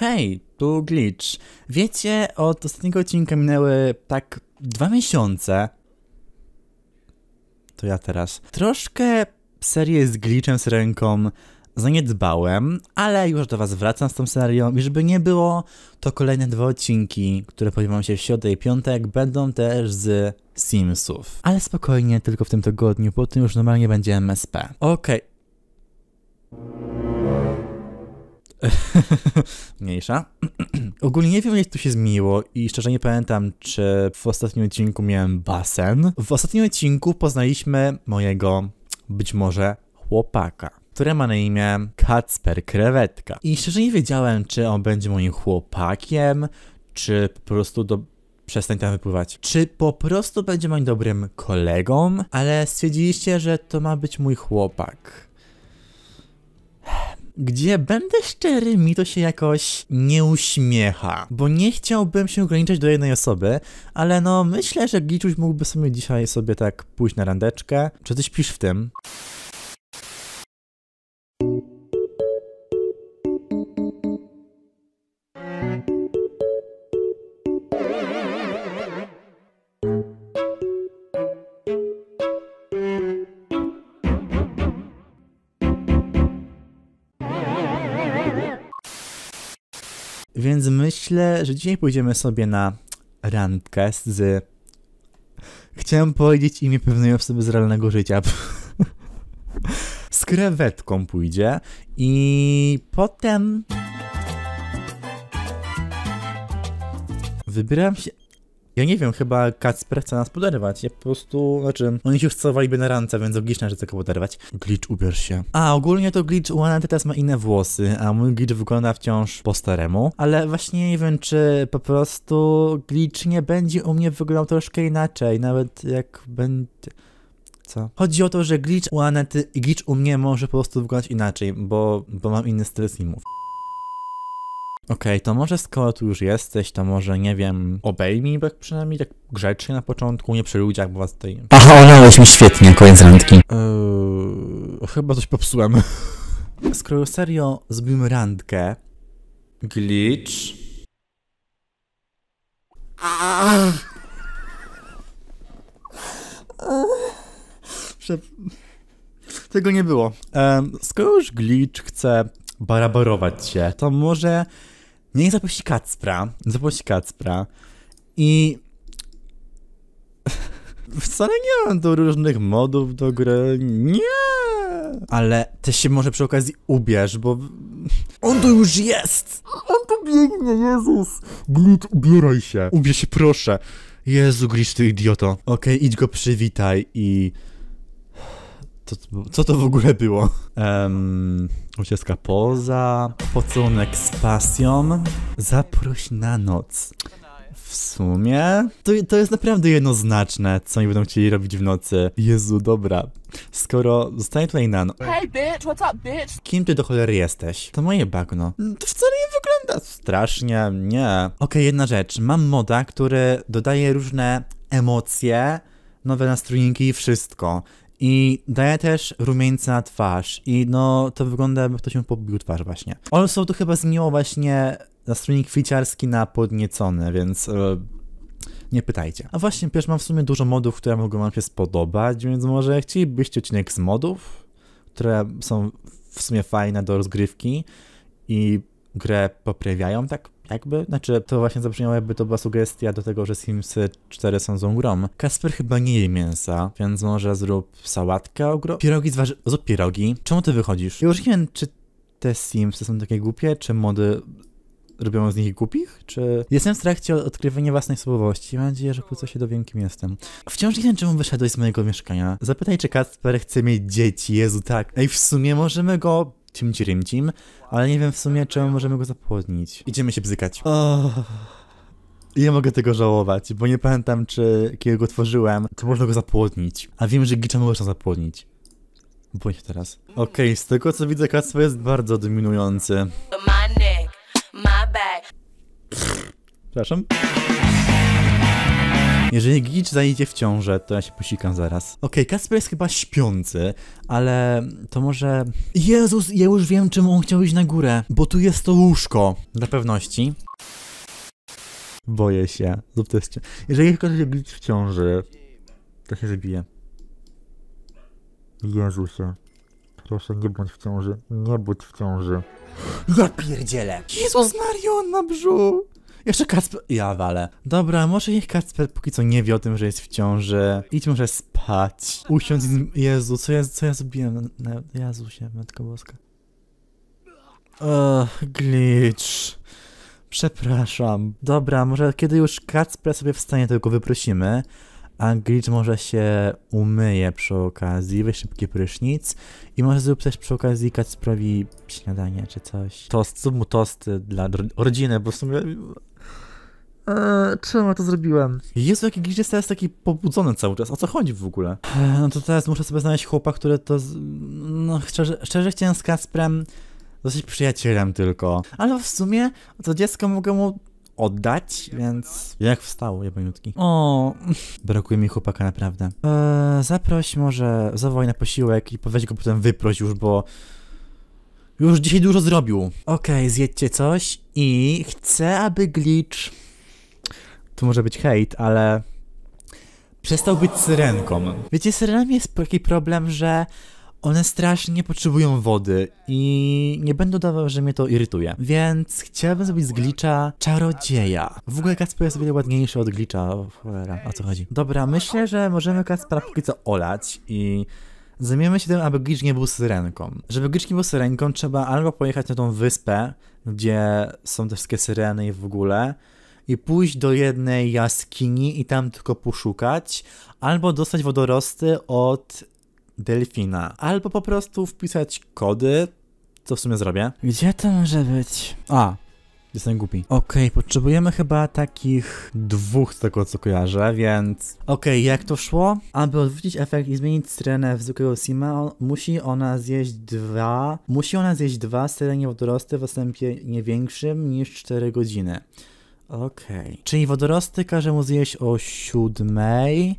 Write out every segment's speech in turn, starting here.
Hej, tu Glitch. Wiecie, od ostatniego odcinka minęły tak dwa miesiące. To ja teraz. Troszkę serię z Glitchem z ręką zaniedbałem, ale już do was wracam z tą serią i żeby nie było, to kolejne dwa odcinki, które pojawią się w środę i piątek, będą też z Simsów. Ale spokojnie, tylko w tym tygodniu, po tym już normalnie będzie MSP. Okej. Okay. Mniejsza. Ogólnie nie wiem, jak tu się zmieniło i szczerze nie pamiętam, czy w ostatnim odcinku miałem basen. W ostatnim odcinku poznaliśmy mojego, być może, chłopaka które ma na imię Kacper Krewetka. I szczerze nie wiedziałem, czy on będzie moim chłopakiem, czy po prostu do... przestań tam wypływać. Czy po prostu będzie moim dobrym kolegą, ale stwierdziliście, że to ma być mój chłopak gdzie będę szczery, mi to się jakoś nie uśmiecha, bo nie chciałbym się ograniczać do jednej osoby, ale no myślę, że Gliczuś mógłby sobie dzisiaj sobie tak pójść na randeczkę. Czy ty śpisz w tym? myślę, że dzisiaj pójdziemy sobie na randkę z... Chciałem powiedzieć imię pewnej osoby z realnego życia. z krewetką pójdzie i potem... Wybieram się ja nie wiem, chyba Kacper chce nas poderwać. Ja po prostu, znaczy, oni się by na rance, więc logiczne, że chce go poderwać. Glitch, ubierz się. A, ogólnie to Glitch u Anety teraz ma inne włosy, a mój Glitch wygląda wciąż po staremu. Ale właśnie nie wiem, czy po prostu Glitch nie będzie u mnie wyglądał troszkę inaczej, nawet jak będzie... Co? Chodzi o to, że glitch u Anety i glitch u mnie może po prostu wyglądać inaczej, bo, bo mam inny styl filmów. Okej, okay, to może skoro tu już jesteś, to może, nie wiem, obejmij bo przynajmniej tak grzecznie na początku, nie przy ludziach, bo was tutaj... Aha, olałeś mi świetnie, koniec randki. Yy, chyba coś popsułem. skoro serio zrobimy randkę... Glitch... Prze... Tego nie było. Um, skoro już glitch chce barabarować się, to może nie zapuści Kacpra, zapuści Kacpra i wcale nie mam tu różnych modów do gry, nie! Ale też się może przy okazji ubierz, bo on tu już jest! On tu biegnie, Jezus! Glut, ubieraj się! Ubierz się, proszę! Jezu, Grisz, ty idioto. Okej, okay, idź go przywitaj i co to w ogóle było? Um, ucieczka poza, pocałunek z pasją, zaproś na noc. W sumie to, to jest naprawdę jednoznaczne, co oni będą chcieli robić w nocy. Jezu, dobra. Skoro zostaję tutaj na no... Hey bitch, what's up bitch? Kim ty do cholery jesteś? To moje bagno. Mm, to wcale nie wygląda strasznie, nie. Okej, okay, jedna rzecz. Mam moda, który dodaje różne emocje, nowe nastrojniki i wszystko i daje też rumieńce na twarz i no to wygląda jakby ktoś mu pobił twarz właśnie. są tu chyba zmieniło właśnie nastrój kwiciarski na podniecony, więc e, nie pytajcie. A właśnie, przecież mam w sumie dużo modów, które mogą wam się spodobać, więc może chcielibyście odcinek z modów, które są w sumie fajne do rozgrywki i grę poprawiają, tak jakby, znaczy to właśnie zabrzmiało jakby to była sugestia do tego, że Simsy 4 są złą grą. Kasper chyba nie je mięsa, więc może zrób sałatkę o gro... Pierogi z warzyw... Zrób pierogi. Czemu ty wychodzisz? Już nie wiem, czy te Simsy są takie głupie, czy mody robią z nich głupich, czy... Jestem w trakcie odkrywania własnej osobowości. Mam nadzieję, że co się dowiem, kim jestem. Wciąż nie wiem, czemu wyszedłeś z mojego mieszkania. Zapytaj, czy Kasper chce mieć dzieci. Jezu, tak. Ej, w sumie możemy go cim cirim cim, ale nie wiem w sumie, czemu możemy go zapłodnić. Idziemy się bzykać. Oh. Ja mogę tego żałować, bo nie pamiętam, czy kiedy go tworzyłem, to można go zapłodnić. A wiem, że gicza można zapłodnić. Boję teraz. Okej, okay, z tego co widzę, Kacper jest bardzo dominujący. Przepraszam. Jeżeli Glitch zajdzie w ciążę, to ja się posikam zaraz. Okej, okay, Kasper jest chyba śpiący, ale to może... Jezus, ja już wiem czym on chciał iść na górę, bo tu jest to łóżko. Dla pewności. Boję się, zrób to jest... Jeżeli ktoś się Glitch w ciąży, to się zabije. Jezusie. Proszę, nie bądź w ciąży. Nie bądź w ciąży. Ja pierdzielę! Jezus Mario na brzuch! Jeszcze Kacper... Ja wale. Dobra, może niech Kacper póki co nie wie o tym, że jest w ciąży. Idź może spać. Usiądź Jezu, co ja, co ja zrobiłem? Jezusie, Matko Boska. Ugh, glitch. Przepraszam. Dobra, może kiedy już Kacper sobie wstanie, tylko wyprosimy. A glitch może się umyje przy okazji, weź szybki prysznic i może zrób też przy okazji Kacprowi śniadanie czy coś. Tost, zrób mu tosty dla rodziny, bo w sumie Eee, czemu to zrobiłem? Jezu, jaki gdzieś jest teraz taki pobudzony cały czas. O co chodzi w ogóle? Eee, no to teraz muszę sobie znaleźć chłopa, który to... Z... No szczerze, szczerze chciałem z Kasprem zostać przyjacielem tylko. Ale w sumie to dziecko mogę mu oddać, więc jak wstało, jabłoniutki. O, brakuje mi chłopaka naprawdę. Eee, zaproś może, zawołaj na posiłek i powiedz go potem wyproś już, bo już dzisiaj dużo zrobił. Okej, okay, zjedźcie coś i chcę, aby glitch to może być hejt, ale przestał być syrenką. Wiecie, syrenami jest taki problem, że one strasznie potrzebują wody i nie będę dawał, że mnie to irytuje. Więc chciałbym zrobić z glitcha czarodzieja. W ogóle Kasper jest o wiele ładniejszy od glitcha. O, cholera, o co chodzi? Dobra, myślę, że możemy Kaspera póki co olać i... Zajmiemy się tym, aby glitch nie był syrenką. Żeby glitch nie był syrenką, trzeba albo pojechać na tą wyspę, gdzie są te wszystkie syreny i w ogóle, i pójść do jednej jaskini i tam tylko poszukać, albo dostać wodorosty od delfina, albo po prostu wpisać kody, co w sumie zrobię. Gdzie to może być? A, Jestem głupi. Okej, okay, potrzebujemy chyba takich dwóch z tego co kojarzę, więc... Okej, okay, jak to szło? Aby odwrócić efekt i zmienić syrenę w zwykłego Sima, on, musi ona zjeść dwa... Musi ona zjeść dwa syrenie wodorosty w odstępie nie większym niż 4 godziny. Okej. Okay. Czyli wodorosty każe mu zjeść o siódmej,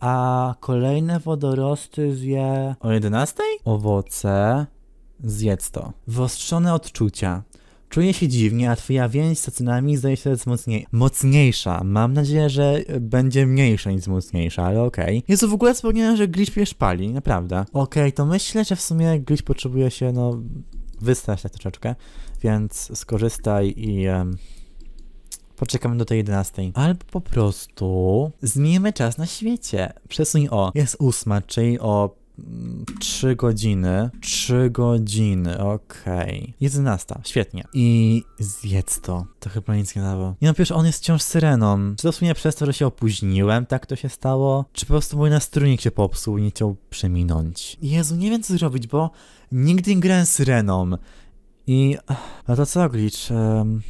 a kolejne wodorosty zje o jedenastej? Owoce. Zjedz to. Wyostrzone odczucia. Czuję się dziwnie, a twoja więź z tacynami zdaje się coraz mocniej, mocniejsza. Mam nadzieję, że będzie mniejsza niż mocniejsza, ale okej. Okay. Jezu, w ogóle wspomniałem, że Glitch mnie szpali, naprawdę. Okej, okay, to myślę, że w sumie Glitch potrzebuje się, no, wystrać tak troszeczkę, więc skorzystaj i... Um poczekamy do tej 11. Albo po prostu zmienimy czas na świecie. Przesuń o. Jest ósma, czyli o 3 mm, godziny. 3 godziny, okej. Okay. 11, świetnie. I zjedz to. To chyba nic nie dało. I no, przecież on jest wciąż syreną. Czy to słynie przez to, że się opóźniłem, tak to się stało? Czy po prostu mój nastrójnik się popsuł i nie chciał przeminąć? Jezu, nie wiem co zrobić, bo nigdy nie grałem syreną. I... No to co, Glitch? Um...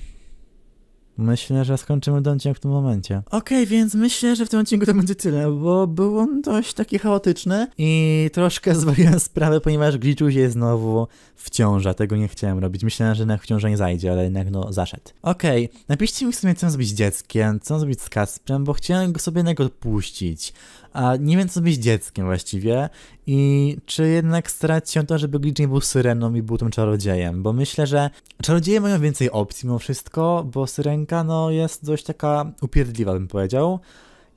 Myślę, że skończymy ten odcinek w tym momencie. Okej, okay, więc myślę, że w tym odcinku to będzie tyle, bo był on dość taki chaotyczny i troszkę zwaliłem sprawę, ponieważ glitchu się znowu wciąża. Tego nie chciałem robić. Myślałem, że jednak wciąża nie zajdzie, ale jednak no zaszedł. Okej, okay, napiszcie mi w sumie, co zrobić z dzieckiem, co zrobić z Kasprem, bo chciałem go sobie jednak odpuścić a nie wiem, co być dzieckiem właściwie i czy jednak starać się to, żeby Glitch nie był syreną i był tym czarodziejem, bo myślę, że czarodzieje mają więcej opcji mimo wszystko, bo syrenka no jest dość taka upierdliwa, bym powiedział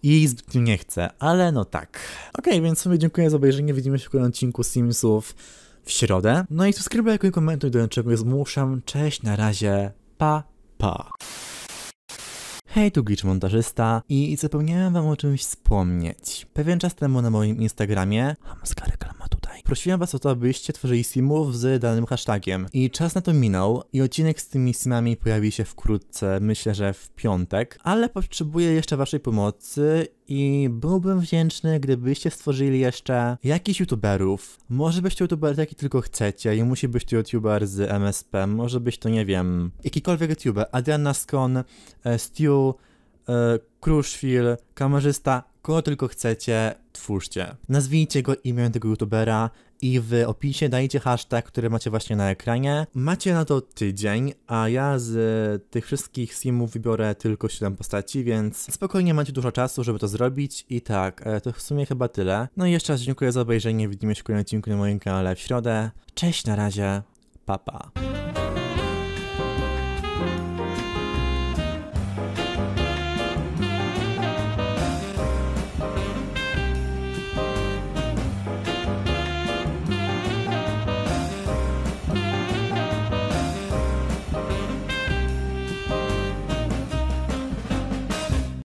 i jej zbytnio nie chcę, ale no tak. Okej, okay, więc sobie dziękuję za obejrzenie, widzimy się w kolejnym odcinku Simsów w środę. No i subskrybuj, komentuj, do czego jest muszę. Cześć, na razie, pa, pa. Hej, tu Glitch Montażysta i zapomniałem wam o czymś wspomnieć. Pewien czas temu na moim Instagramie, Hamskary prosiłem was o to, abyście tworzyli simów z danym hashtagiem. I czas na to minął i odcinek z tymi simami pojawi się wkrótce, myślę, że w piątek, ale potrzebuję jeszcze waszej pomocy i byłbym wdzięczny, gdybyście stworzyli jeszcze jakiś youtuberów. Może byście to youtuber jaki tylko chcecie i musi być to youtuber z MSP, może być to, nie wiem, jakikolwiek youtuber, Adrian Skon, e, Stu, E, Kruszwil, kamerzysta, kogo tylko chcecie, twórzcie. Nazwijcie go imię tego youtubera i w opisie dajcie hashtag, który macie właśnie na ekranie. Macie na to tydzień, a ja z tych wszystkich simów wybiorę tylko 7 postaci, więc spokojnie macie dużo czasu, żeby to zrobić i tak, e, to w sumie chyba tyle. No i jeszcze raz dziękuję za obejrzenie, widzimy się w kolejnym odcinku na moim kanale w środę. Cześć, na razie, pa Pa.